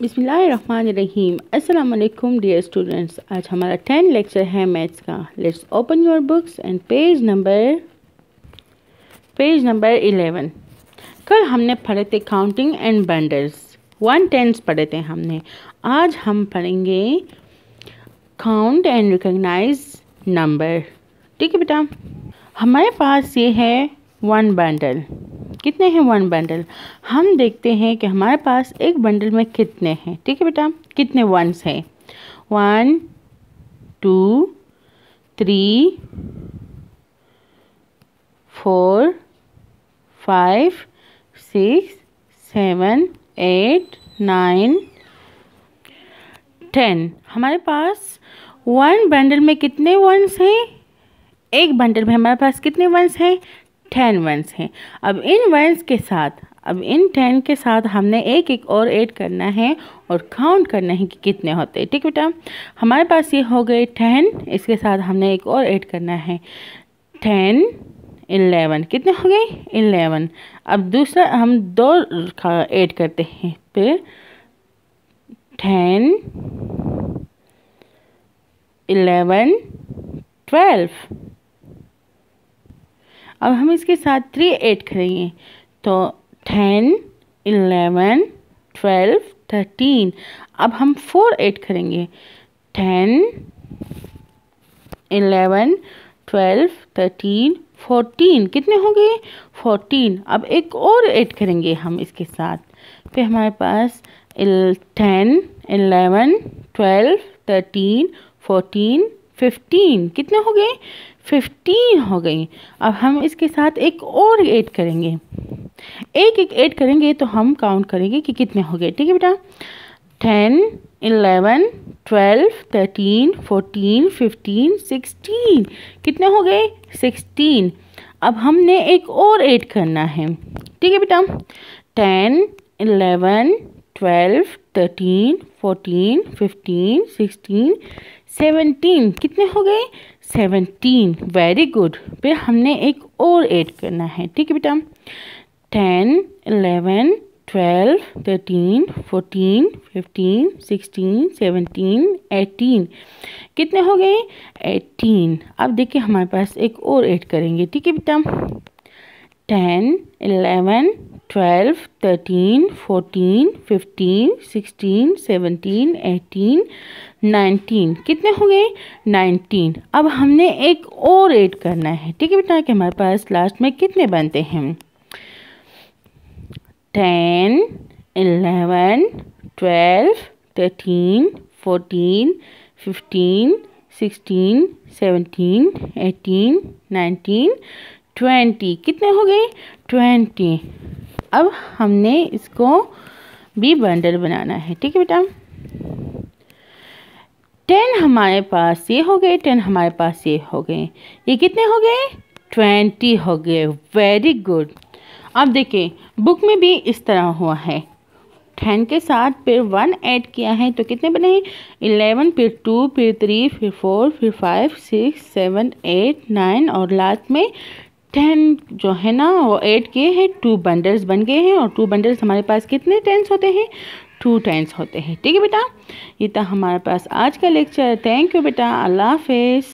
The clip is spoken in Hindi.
बिसमीम अल्लाम डियर स्टूडेंट्स आज हमारा टेन लेक्चर है मैथ्स का let's open your books and page number page number eleven कल हमने पढ़े थे counting and bundles one tens पढ़े थे हमने आज हम पढ़ेंगे काउंट एंड रिकगनाइज नंबर ठीक है बेटा हमारे पास ये है वन बंडल कितने हैं वन बंडल हम देखते हैं कि हमारे पास एक बंडल में कितने हैं ठीक है बेटा कितने वंस हैं one two three four five six seven eight nine ten हमारे पास वन बंडल में कितने वंस हैं एक बंडल में हमारे पास कितने वंस हैं टेन वंस हैं अब इन वंस के साथ अब इन टेन के साथ हमने एक एक और ऐड करना है और काउंट करना है कि कितने होते हैं ठीक बेटा हमारे पास ये हो गए टेन इसके साथ हमने एक और ऐड करना है टेन इलेवन कितने हो गए इलेवन अब दूसरा हम दो ऐड करते हैं फिर टेन इलेवन ट्वेल्व अब हम इसके साथ थ्री एट करेंगे तो टेन इलेवन ट्वेल्व थर्टीन अब हम फोर एट करेंगे ten eleven twelve thirteen fourteen कितने हो गए फोर्टीन अब एक और ऐड करेंगे हम इसके साथ फिर हमारे पास ten eleven twelve thirteen fourteen fifteen कितने हो गए फिफ्टीन हो गई अब हम इसके साथ एक और ऐड करेंगे एक एक ऐड करेंगे तो हम काउंट करेंगे कि कितने हो गए ठीक है बेटा ten eleven twelve thirteen fourteen fifteen sixteen कितने हो गए सिक्सटीन अब हमने एक और ऐड करना है ठीक है बेटा ten eleven twelve thirteen fourteen fifteen sixteen seventeen कितने हो गए सेवनटीन वेरी गुड फिर हमने एक और ऐड करना है ठीक है बेटा ten eleven twelve thirteen fourteen fifteen sixteen seventeen eighteen कितने हो गए एटीन अब देखिए हमारे पास एक और ऐड करेंगे ठीक है बेटा ten eleven twelve thirteen fourteen fifteen sixteen seventeen eighteen nineteen कितने हो गए नाइनटीन अब हमने एक और ऐड करना है ठीक है बेटा कि हमारे पास लास्ट में कितने बनते हैं ten eleven twelve thirteen fourteen fifteen sixteen seventeen eighteen nineteen twenty कितने हो गए ट्वेंटी अब हमने इसको भी बंडल बनाना है ठीक है बेटा टेन हमारे पास ये हो गए टेन हमारे पास ये हो गए ये कितने हो गए ट्वेंटी हो गए वेरी गुड अब देखिए बुक में भी इस तरह हुआ है टेन के साथ फिर वन ऐड किया है तो कितने बने इलेवन फिर टू फिर थ्री फिर फोर फिर five six seven eight nine और लास्ट में टेन जो है ना वो एट किए हैं टू बंडल्स बन गए हैं और टू बंडल्स हमारे पास कितने टेंस होते हैं टू टेंस होते हैं ठीक है बेटा ये था हमारे पास आज का लेक्चर थैंक यू बेटा अल्लाह हाफिज़